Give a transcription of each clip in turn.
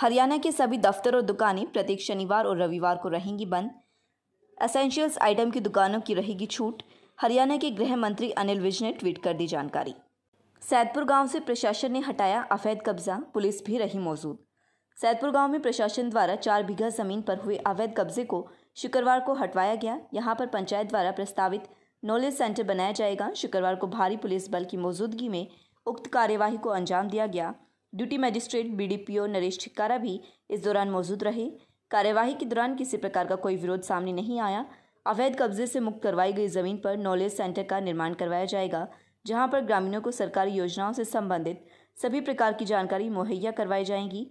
हरियाणा के सभी दफ्तर और दुकानें प्रत्येक शनिवार और रविवार को रहेंगी बंद असेंशियल्स आइटम की दुकानों की रहेगी छूट हरियाणा के गृह मंत्री अनिल विज ने ट्वीट कर दी जानकारी सैदपुर गांव से प्रशासन ने हटाया अवैध कब्जा पुलिस भी रही मौजूद सैदपुर गांव में प्रशासन द्वारा चार बीघा जमीन पर हुए अवैध कब्जे को शुक्रवार को हटवाया गया यहां पर पंचायत द्वारा प्रस्तावित नॉलेज सेंटर बनाया जाएगा शुक्रवार को भारी पुलिस बल की मौजूदगी में उक्त कार्यवाही को अंजाम दिया गया duty magistrate BDPO Naresh Thikara भी इस दौरान मौजूद रहे कार्यवाही के दौरान किसी प्रकार का कोई विरोध सामने नहीं आया अवैध कब्जे से मुक्त करवाई गई जमीन पर नॉलेज सेंटर का निर्माण करवाया जाएगा जहां पर ग्रामीणों को सरकारी योजनाओं से संबंधित सभी प्रकार की जानकारी मुहैया करवाई जाएंगी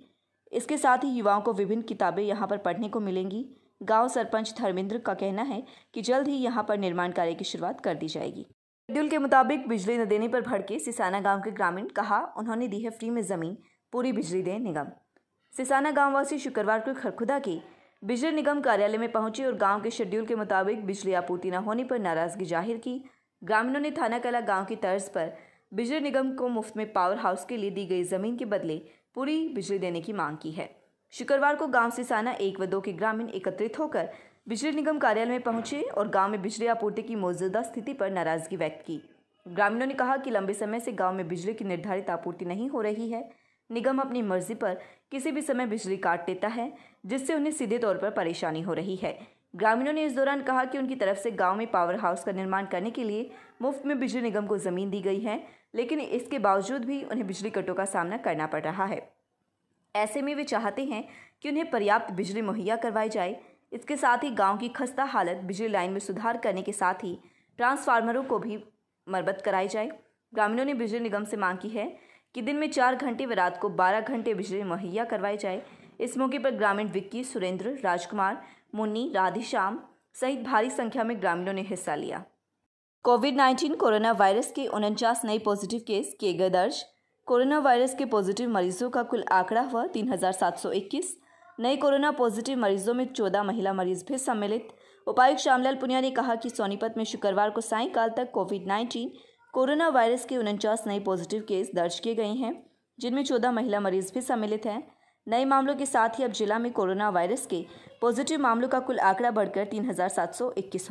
इसके साथ ही युवाओं को विभिन्न किताबें यहाँ पर पढ़ने को मिलेंगी गांव सरपंच धर्मेंद्र का कहना है कि जल्द ही यहाँ पर निर्माण कार्य की शुरुआत कर दी जाएगी शेड्यूल के मुताबिक बिजली न देने पर भड़के सिसाना गांव के ग्रामीण कहा उन्होंने दी है फ्री में ज़मीन पूरी बिजली दें निगम सिसाना गांववासी शुक्रवार को खरखुदा के बिजली निगम कार्यालय में पहुंचे और गांव के शेड्यूल के मुताबिक बिजली आपूर्ति न होने पर नाराज़गी जाहिर की ग्रामीणों ने थाना कला गाँव की तर्ज पर बिजली निगम को मुफ्त में पावर हाउस के लिए दी गई ज़मीन के बदले पूरी बिजली देने की मांग की है शुक्रवार को गांव सिसाना एक व दो के ग्रामीण एकत्रित होकर बिजली निगम कार्यालय में पहुंचे और गांव में बिजली आपूर्ति की मौजूदा स्थिति पर नाराजगी व्यक्त की ग्रामीणों ने कहा कि लंबे समय से गांव में बिजली की निर्धारित आपूर्ति नहीं हो रही है निगम अपनी मर्जी पर किसी भी समय बिजली काट देता है जिससे उन्हें सीधे तौर पर परेशानी हो रही है ग्रामीणों ने इस दौरान कहा कि उनकी तरफ से गांव में पावर हाउस का निर्माण करने के लिए मुफ्त में बिजली निगम को ज़मीन दी गई है लेकिन इसके बावजूद भी उन्हें बिजली कटों का सामना करना पड़ रहा है ऐसे में वे चाहते हैं कि उन्हें पर्याप्त बिजली मुहैया करवाई जाए इसके साथ ही गांव की खस्ता हालत बिजली लाइन में सुधार करने के साथ ही ट्रांसफार्मरों को भी मरम्मत कराई जाए ग्रामीणों ने बिजली निगम से मांग की है कि दिन में चार घंटे व रात को बारह घंटे बिजली मुहैया करवाई जाए इस मौके पर ग्रामीण विक्की सुरेंद्र राजकुमार मुन्नी राधेश्याम सहित भारी संख्या में ग्रामीणों ने हिस्सा लिया कोविड 19 कोरोना वायरस के उनचास नए पॉजिटिव केस किए गए दर्ज कोरोना वायरस के पॉजिटिव मरीजों का कुल आंकड़ा हुआ तीन हज़ार सात सौ इक्कीस नए कोरोना पॉजिटिव मरीजों में चौदह महिला मरीज भी सम्मिलित उपायुक्त श्यामलाल पुनिया ने कहा कि सोनीपत में शुक्रवार को सायकाल तक कोविड नाइन्टीन कोरोना वायरस के उनचास नए पॉजिटिव केस दर्ज किए गए हैं जिनमें चौदह महिला मरीज भी सम्मिलित हैं नए मामलों के साथ ही अब जिला में कोरोना वायरस के पॉजिटिव मामलों का कुल आंकड़ा बढ़कर तीन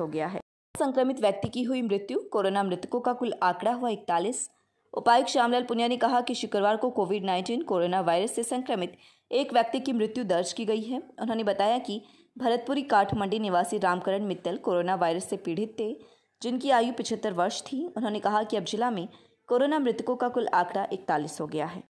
हो गया है संक्रमित व्यक्ति की हुई मृत्यु कोरोना मृतकों का कुल आंकड़ा हुआ इकतालीस उपायुक्त श्यामलाल पुनिया ने कहा कि शुक्रवार को कोविड 19 कोरोना वायरस से संक्रमित एक व्यक्ति की मृत्यु दर्ज की गई है उन्होंने बताया कि भरतपुरी काठमंडी निवासी रामकरण मित्तल कोरोना वायरस से पीड़ित थे जिनकी आयु पिछहत्तर वर्ष थी उन्होंने कहा कि अब जिला में कोरोना मृतकों का कुल आंकड़ा इकतालीस हो गया है